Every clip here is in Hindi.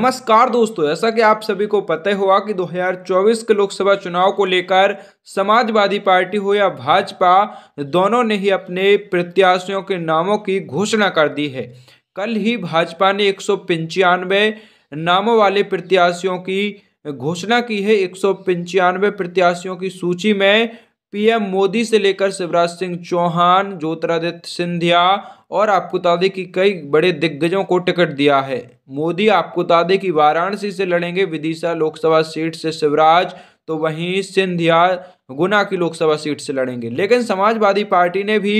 नमस्कार दोस्तों ऐसा कि आप सभी को पता हुआ कि 2024 के लोकसभा चुनाव को लेकर समाजवादी पार्टी हो या भाजपा दोनों ने ही अपने प्रत्याशियों के नामों की घोषणा कर दी है कल ही भाजपा ने एक नामों वाले प्रत्याशियों की घोषणा की है एक प्रत्याशियों की सूची में पीएम मोदी से लेकर शिवराज सिंह चौहान ज्योतिरादित्य सिंधिया और आपको बता दें कि कई बड़े दिग्गजों को टिकट दिया है मोदी आपको बता दें कि वाराणसी से लड़ेंगे विदिशा लोकसभा सीट से शिवराज तो वहीं सिंधिया गुना की लोकसभा सीट से लड़ेंगे लेकिन समाजवादी पार्टी ने भी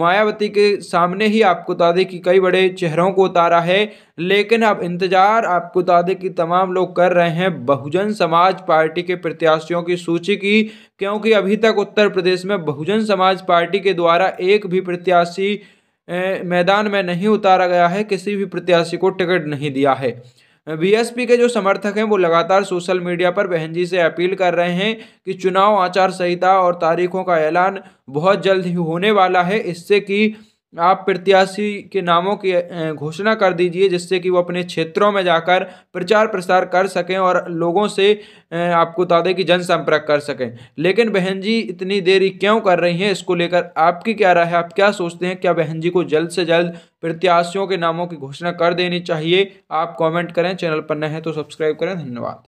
मायावती के सामने ही आपको बता दें कि कई बड़े चेहरों को उतारा है लेकिन अब इंतजार आपको बता दें कि तमाम लोग कर रहे हैं बहुजन समाज पार्टी के प्रत्याशियों की सूची की क्योंकि अभी तक उत्तर प्रदेश में बहुजन समाज पार्टी के द्वारा एक भी प्रत्याशी मैदान में नहीं उतारा गया है किसी भी प्रत्याशी को टिकट नहीं दिया है बीएसपी के जो समर्थक हैं वो लगातार सोशल मीडिया पर बहन जी से अपील कर रहे हैं कि चुनाव आचार संहिता और तारीखों का ऐलान बहुत जल्द ही होने वाला है इससे कि आप प्रत्याशी के नामों की घोषणा कर दीजिए जिससे कि वो अपने क्षेत्रों में जाकर प्रचार प्रसार कर सकें और लोगों से आपको बता दें कि जनसंपर्क कर सकें लेकिन बहन जी इतनी देरी क्यों कर रही हैं इसको लेकर आपकी क्या राय है आप क्या सोचते हैं क्या बहन जी को जल्द से जल्द प्रत्याशियों के नामों की घोषणा कर देनी चाहिए आप कॉमेंट करें चैनल पर न है तो सब्सक्राइब करें धन्यवाद